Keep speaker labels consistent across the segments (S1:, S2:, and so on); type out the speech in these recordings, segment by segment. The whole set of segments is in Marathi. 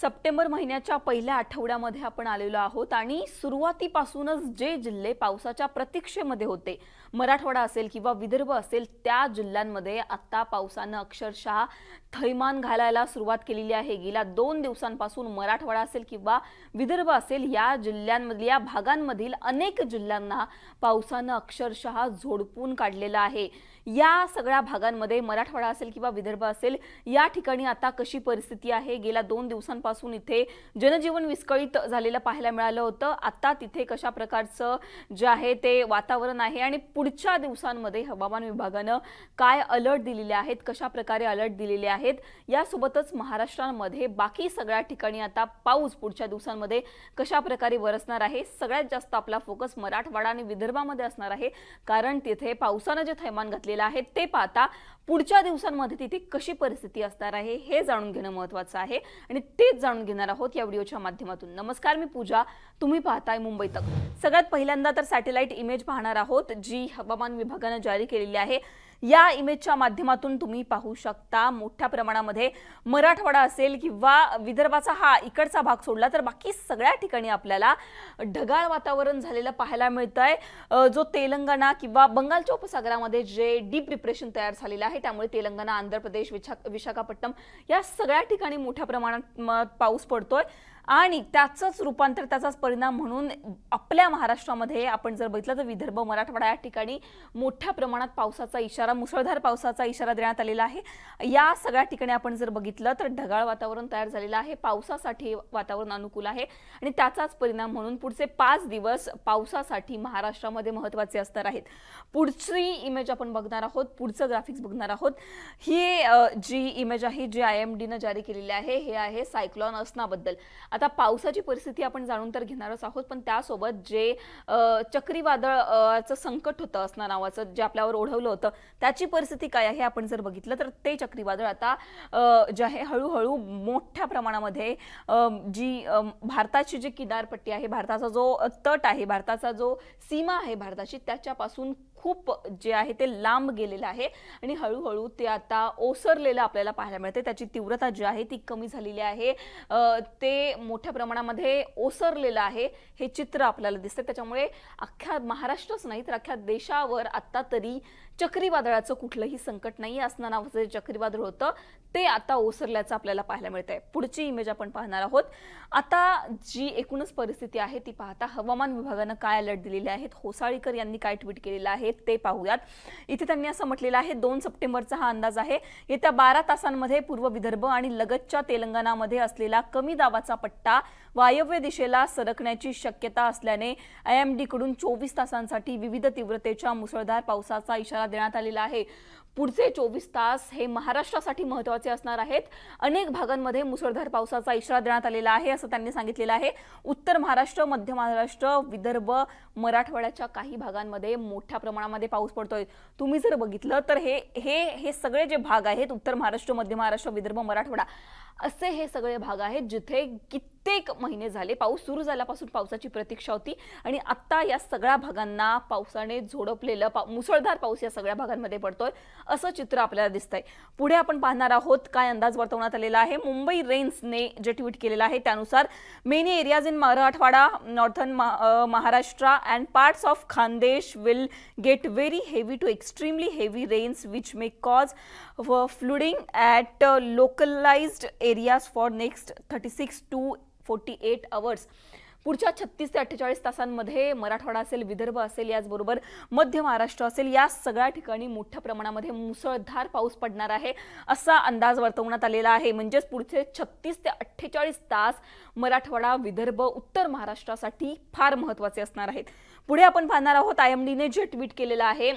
S1: सप्टेंबर महिन्याच्या पहिल्या आठवड्यामध्ये आपण आलेलो आहोत आणि सुरुवातीपासूनच जे जिल्हे पावसाच्या प्रतीक्षेमध्ये होते मराठवाडा असेल किंवा विदर्भ असेल त्या जिल्ह्यांमध्ये आत्ता पावसानं अक्षरशः थैमान घालायला सुरुवात केलेली आहे गेल्या दोन दिवसांपासून मराठवाडा असेल किंवा विदर्भ असेल या जिल्ह्यांमधील या भागांमधील अनेक जिल्ह्यांना पावसानं अक्षरशः झोडपून काढलेलं आहे या सगळ्या भागांमध्ये मराठवाडा असेल किंवा विदर्भ असेल या ठिकाणी आता कशी परिस्थिती आहे गेल्या दोन दिवसांपासून इथे जनजीवन विस्कळीत झालेलं पाहायला मिळालं होतं आता तिथे कशा प्रकारचं जे आहे ते वातावरण आहे आणि पुढे पुढच्या दिवसांमध्ये हवामान विभागानं काय अलर्ट दिलेले आहेत कशा प्रकारे अलर्ट दिलेले आहेत यासोबतच महाराष्ट्रामध्ये बाकी सगळ्या ठिकाणी आता पाऊस पुढच्या दिवसांमध्ये कशा प्रकारे वरसणार आहे सगळ्यात जास्त आपला फोकस मराठवाडा आणि विदर्भामध्ये असणार आहे कारण तिथे पावसानं जे थैमान घातलेलं आहे ते पाहता पुढच्या दिवसांमध्ये तिथे कशी परिस्थिती असणार आहे हे जाणून घेणं महत्वाचं आहे आणि तेच जाणून घेणार आहोत या व्हिडिओच्या माध्यमातून नमस्कार मी पूजा तुम्ही पाहताय मुंबई तक सगळ्यात पहिल्यांदा तर सॅटेलाइट इमेज पाहणार आहोत जी हवामान विभागानं जारी केलेली आहे या इमेजच्या माध्यमातून तुम्ही पाहू शकता मोठ्या प्रमाणामध्ये मराठवाडा असेल किंवा विदर्भाचा हा इकडचा भाग सोडला तर बाकी सगळ्या ठिकाणी आपल्याला ढगाळ वातावरण झालेलं पाहायला मिळतं आहे जो तेलंगणा किंवा बंगालच्या उपसागरामध्ये जे डीप डिप्रेशन तयार झालेलं आहे त्यामुळे तेलंगणा आंध्र प्रदेश विशा विशाखापट्टणम या सगळ्या ठिकाणी मोठ्या प्रमाणात पाऊस पडतोय आणि त्याचंच रूपांतर त्याचाच परिणाम म्हणून आपल्या महाराष्ट्रामध्ये आपण जर बघितलं तर विदर्भ मराठवाडा या ठिकाणी मोठ्या प्रमाणात पावसाचा इशारा मुसळधार पावसाचा इशारा देण्यात आलेला आहे या सगळ्या ठिकाणी आपण जर बघितलं तर ढगाळ वातावरण तयार झालेलं आहे पावसासाठी वातावरण अनुकूल आहे आणि त्याचाच परिणाम म्हणून पुढचे पाच दिवस पावसासाठी महाराष्ट्रामध्ये महत्त्वाचे असणार आहेत पुढची इमेज आपण बघणार आहोत पुढचं ग्राफिक्स बघणार आहोत ही जी इमेज आहे जी आय एम न जारी केलेली आहे हे आहे सायक्लॉन असण्याबद्दल आता पावसाची परिस्थिती आपण जाणून तर घेणारच आहोत पण त्यासोबत जे चक्रीवादळ संकट होतं असणार नावाचं जे आपल्यावर ओढवलं होतं त्याची परिस्थिती काय आहे आपण जर बघितलं तर ते चक्रीवादळ आता जे आहे हळूहळू मोठ्या प्रमाणामध्ये जी भारताची जी किनारपट्टी आहे भारताचा जो तट आहे भारताचा जो सीमा आहे भारताची त्याच्यापासून खूप जे आहे ते लांब गेलेलं आहे आणि हळूहळू ते आता ओसरलेलं आपल्याला पाहायला मिळते त्याची तीव्रता जी आहे ती कमी झालेली आहे ते मोठ्या प्रमाणामध्ये ओसरलेलं आहे हे चित्र आपल्याला दिसतं त्याच्यामुळे अख्ख्या महाराष्ट्रच नाही तर अख्ख्या देशावर आत्ता तरी चक्रीवादळाचं कुठलंही संकट नाही असणार नावाचं जे चक्रीवादळ होतं ते आता ओसरल्याचं आपल्याला पाहायला मिळत आहे पुढची इमेज आपण पाहणार आहोत आता जी एकूणच परिस्थिती आहे ती पाहता हवामान विभागानं काय अलर्ट दिलेले आहेत होसाळीकर यांनी काय ट्विट केलेलं आहे ते पाहूयात इथे त्यांनी असं म्हटलेलं आहे दोन सप्टेंबरचा हा अंदाज आहे येत्या बारा तासांमध्ये पूर्व विदर्भ आणि लगतच्या तेलंगणामध्ये असलेला कमी दाबाचा पट्टा वायव्य दिशेला सरकण्याची शक्यता असल्याने आय एम डीकडून चोवीस तासांसाठी विविध तीव्रतेच्या मुसळधार पावसाचा इशारा देण्यात आलेला आहे पुढचे चोवीस तास हे महाराष्ट्रासाठी महत्त्वाचे असणार आहेत अनेक भागांमध्ये मुसळधार पावसाचा इशारा देण्यात आलेला आहे असं त्यांनी सांगितलेलं आहे उत्तर महाराष्ट्र मध्य महाराष्ट्र विदर्भ मराठवाड्याच्या काही भागांमध्ये मोठ्या प्रमाणामध्ये पाऊस पडतोय तुम्ही जर बघितलं तर हे हे हे सगळे जे भाग आहेत उत्तर महाराष्ट्र मध्य महाराष्ट्र विदर्भ मराठवाडा असे हे सगळे भाग आहेत जिथे कित कित्येक महिने झाले पाऊस सुरू झाल्यापासून पावसाची प्रतीक्षा होती आणि आत्ता या सगळ्या भागांना पावसाने झोडपलेलं पा मुसळधार पाऊस या सगळ्या भागांमध्ये पडतोय असं चित्र आपल्याला दिसतंय पुढे आपण पाहणार आहोत काय अंदाज वर्तवण्यात आलेला आहे मुंबई रेन्सने जे ट्विट केलेलं आहे त्यानुसार many areas in Marathwada Maha Maharashtra and parts of Khandesh will get very heavy to extremely heavy rains which may cause flooding at localized areas for next thirty six to forty eight hours पुढच्या छत्तीस ते अठ्ठेचाळीस तासांमध्ये मराठवाडा असेल विदर्भ असेल याचबरोबर मध्य महाराष्ट्र असेल या सगळ्या ठिकाणी मोठ्या प्रमाणामध्ये मुसळधार पाऊस पडणार आहे असा अंदाज वर्तवण्यात आलेला आहे म्हणजेच पुढचे छत्तीस ते अठ्ठेचाळीस तास मराठवाडा विदर्भ उत्तर महाराष्ट्रासाठी फार महत्त्वाचे असणार आहेत पुढे आपण पाहणार आहोत आय एम डीने जे ट्विट केलेलं आहे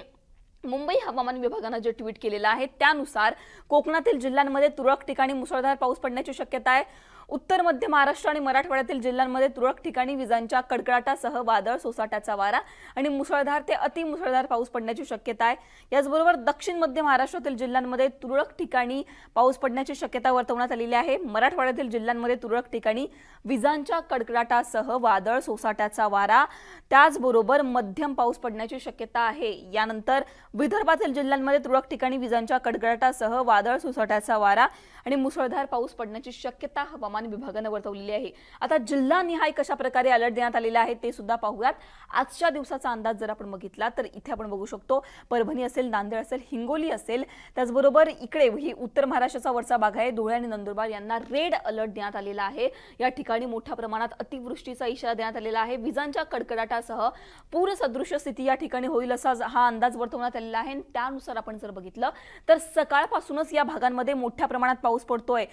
S1: मुंबई हवामान विभागानं जे ट्विट केलेलं आहे त्यानुसार कोकणातील जिल्ह्यांमध्ये तुरळक ठिकाणी मुसळधार पाऊस पडण्याची शक्यता आहे उत्तर मध्य महाराष्ट्र आणि मराठवाड्यातील जिल्ह्यांमध्ये तुरळक ठिकाणी विजांच्या कडकडाटासह वादळ सोसाट्याचा वारा आणि मुसळधार ते अतिमुसळधार पाऊस पडण्याची शक्यता आहे याचबरोबर दक्षिण मध्य महाराष्ट्रातील जिल्ह्यांमध्ये तुरळक ठिकाणी पाऊस पडण्याची शक्यता वर्तवण्यात आलेली आहे मराठवाड्यातील जिल्ह्यांमध्ये तुरळक ठिकाणी विजांच्या कडकडाटासह वादळ सोसाट्याचा वारा त्याचबरोबर मध्यम पाऊस पडण्याची शक्यता आहे यानंतर विदर्भातील जिल्ह्यांमध्ये तुरळक ठिकाणी विजांच्या कडकडाटासह वादळ सोसाट्याचा वारा आणि मुसळधार पाऊस पडण्याची शक्यता हवामान हवामान विभागानं वर्तवलेली आहे आता जिल्हा जिल्हानिहाय कशा प्रकारे अलर्ट देण्यात आलेला आहे ते सुद्धा पाहूयात आजच्या दिवसाचा अंदाज जर आपण बघितला तर इथे आपण बघू शकतो परभणी असेल नांदेड असेल हिंगोली असेल त्याचबरोबर इकडे ही उत्तर महाराष्ट्राचा वरचा भाग आहे धुळे आणि नंदुरबार यांना रेड अलर्ट देण्यात आलेला आहे या ठिकाणी मोठ्या प्रमाणात अतिवृष्टीचा इशारा देण्यात आलेला आहे विजांच्या कडकडाटासह पूरसदृश्य स्थिती या ठिकाणी होईल असा हा अंदाज वर्तवण्यात आलेला आहे त्यानुसार आपण जर बघितलं तर सकाळपासूनच या भागांमध्ये मोठ्या प्रमाणात पाऊस पडतोय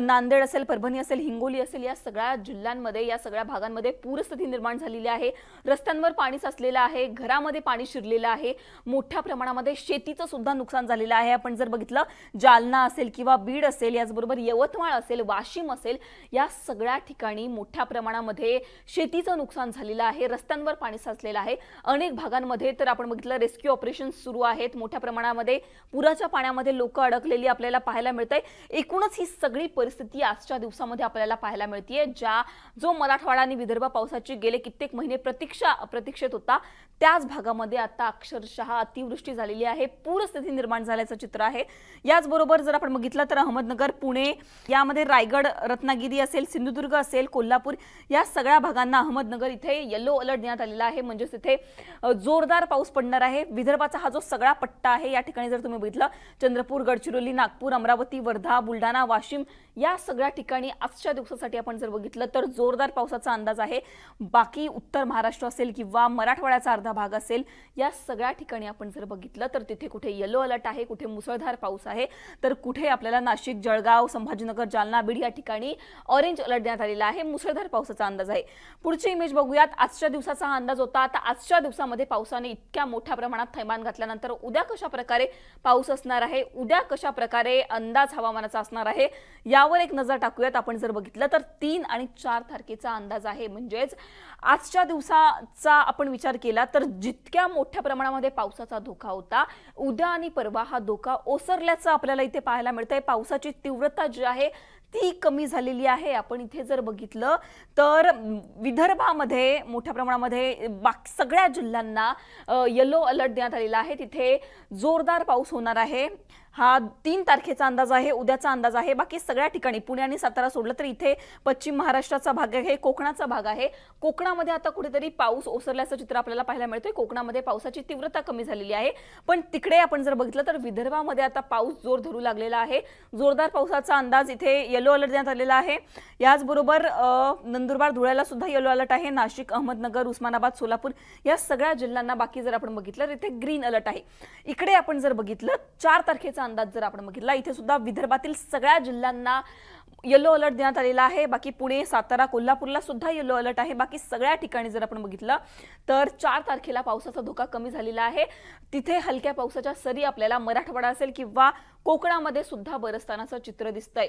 S1: नांदेड असेल परभणी असेल असेल हिंगोली असेल या सगळ्या जिल्ह्यांमध्ये या सगळ्या भागांमध्ये पूरस्थिती निर्माण झालेली आहे रस्त्यांवर पाणी साचलेलं आहे घरामध्ये पाणी शिरलेलं आहे मोठ्या प्रमाणामध्ये शेतीचं सुद्धा नुकसान झालेलं आहे आपण जर बघितलं जालना असेल किंवा बीड असेल याचबरोबर यवतमाळ असेल वाशिम असेल या सगळ्या ठिकाणी मोठ्या प्रमाणामध्ये शेतीचं नुकसान झालेलं आहे रस्त्यांवर पाणी साचलेलं आहे अनेक भागांमध्ये तर आपण बघितलं रेस्क्यू ऑपरेशन सुरू आहेत मोठ्या प्रमाणामध्ये पुराच्या पाण्यामध्ये लोक अडकलेली आपल्याला पाहायला मिळत आहे एकूणच ही सगळी परिस्थिती आजच्या दिवसामध्ये आपल्याला पाहायला मिळते ज्या जो मराठवाडा आणि विदर्भ पावसाची गेले कित्येक महिने प्रतीक्षा प्रतीक्षेत होता त्याच भागामध्ये आता अक्षरशः अतिवृष्टी झालेली आहे पूरस्थिती निर्माण झाल्याचं चित्र आहे याचबरोबर जर आपण बघितलं तर अहमदनगर पुणे यामध्ये रायगड रत्नागिरी असेल सिंधुदुर्ग असेल कोल्हापूर या सगळ्या भागांना अहमदनगर इथे येलो अलर्ट देण्यात आलेला आहे म्हणजेच तिथे जोरदार पाऊस पडणार आहे विदर्भाचा हा जो सगळा पट्टा आहे या ठिकाणी जर तुम्ही बघितलं चंद्रपूर गडचिरोली नागपूर अमरावती वर्धा बुलढाणा वाशिम या सगळ्या ठिकाणी आजच्या दिवसासाठी आपण जर बघितलं तर जोरदार पावसाचा अंदाज आहे बाकी उत्तर महाराष्ट्र असेल किंवा मराठवाड्याचा अर्धा भाग असेल या सगळ्या ठिकाणी आपण जर बघितलं तर तिथे कुठे येलो अलर्ट आहे कुठे मुसळधार पाऊस आहे तर कुठे आपल्याला नाशिक जळगाव संभाजीनगर जालना बीड या ठिकाणी ऑरेंज अलर्ट देण्यात आलेला आहे मुसळधार पावसाचा अंदाज आहे पुढची इमेज बघूयात आजच्या दिवसाचा हा अंदाज होता आता आजच्या दिवसामध्ये पावसाने इतक्या मोठ्या प्रमाणात थैमान घातल्यानंतर उद्या कशा प्रकारे पाऊस असणार आहे उद्या कशा प्रकारे अंदाज हवामानाचा असणार आहे यावर एक नजर टाकूयात आपण जर बघितलं तर तीन आणि चार तारखेचा अंदाज आहे म्हणजेच आजच्या दिवसाचा आपण विचार केला तर जितक्या मोठ्या प्रमाणामध्ये पावसाचा धोका होता उद्या आणि परवा हा धोका ओसरल्याचं आपल्याला इथे पाहायला मिळतंय पावसाची तीव्रता जी आहे ती कमी झालेली आहे आपण इथे जर बघितलं तर विदर्भामध्ये मोठ्या प्रमाणामध्ये बाकी सगळ्या जिल्ह्यांना येलो अलर्ट देण्यात आलेला आहे तिथे जोरदार पाऊस होणार आहे हा तीन तारखेचा अंदाज आहे उद्याचा अंदाज आहे बाकी सगळ्या ठिकाणी पुणे आणि सातारा सोडलं तर इथे पश्चिम महाराष्ट्राचा भाग आहे कोकणाचा भाग आहे कोकणामध्ये आता कुठेतरी पाऊस ओसरल्याचं चित्र आपल्याला पाहायला मिळतोय कोकणामध्ये पावसाची तीव्रता कमी झालेली आहे पण तिकडे आपण जर बघितलं तर विदर्भामध्ये आता पाऊस जोर धरू लागलेला आहे जोरदार पावसाचा अंदाज इथे येलो अलर्ट देण्यात आलेला आहे याचबरोबर नंदुरबार धुळ्याला सुद्धा येलो अलर्ट आहे नाशिक अहमदनगर उस्मानाबाद सोलापूर या सगळ्या जिल्ह्यांना बाकी जर आपण बघितलं तर इथे ग्रीन अलर्ट आहे इकडे आपण जर बघितलं चार तारखेचा अंदाज जर आपण बघितला इथे सुद्धा विदर्भातील सगळ्या जिल्ह्यांना येलो अलर्ट देण्यात आलेला आहे बाकी पुणे सातारा कोल्हापूरला सुद्धा येलो अलर्ट आहे बाकी सगळ्या ठिकाणी जर आपण बघितलं तर चार तारखेला पावसाचा धोका कमी झालेला आहे तिथे हलक्या पावसाच्या सरी आपल्याला मराठवाडा असेल किंवा कोकणामध्ये सुद्धा बरसतानाचं चित्र दिसतंय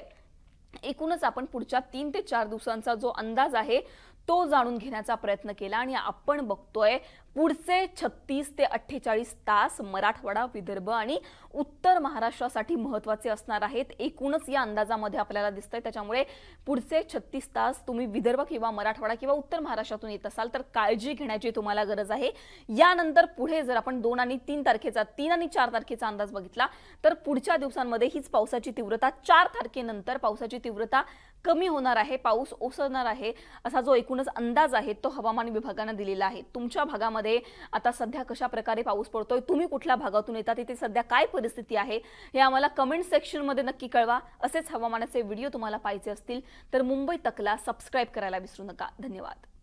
S1: एकूणच आपण पुढच्या तीन ते चार दिवसांचा जो अंदाज आहे तो जाणून घेण्याचा प्रयत्न केला आणि आपण बघतोय पुढचे छत्तीस ते अठ्ठेचाळीस तास मराठवाडा विदर्भ आणि उत्तर महाराष्ट्रासाठी महत्त्वाचे असणार आहेत एकूणच या अंदाजामध्ये आपल्याला दिसतंय त्याच्यामुळे पुढचे छत्तीस तास तुम्ही विदर्भ किंवा मराठवाडा किंवा उत्तर महाराष्ट्रातून येत असाल तर काळजी घेण्याची तुम्हाला गरज आहे यानंतर पुढे जर आपण दोन आणि तीन तारखेचा तीन आणि चार तारखेचा अंदाज बघितला तर पुढच्या दिवसांमध्ये हीच पावसाची तीव्रता चार तारखेनंतर पावसाची तीव्रता कमी होणार आहे पाऊस ओसरणार आहे असा जो एकूणच अंदाज आहे तो हवामान विभागानं दिलेला आहे तुमच्या भागामध्ये आता सध्या कशा प्रकारे पाऊस पडतोय तुम्ही कुठल्या भागातून येतात तिथे सध्या काय परिस्थिती आहे हे आम्हाला कमेंट सेक्शनमध्ये नक्की कळवा असेच हवामानाचे व्हिडिओ तुम्हाला पाहिजे असतील तर मुंबई तकला सबस्क्राईब करायला विसरू नका धन्यवाद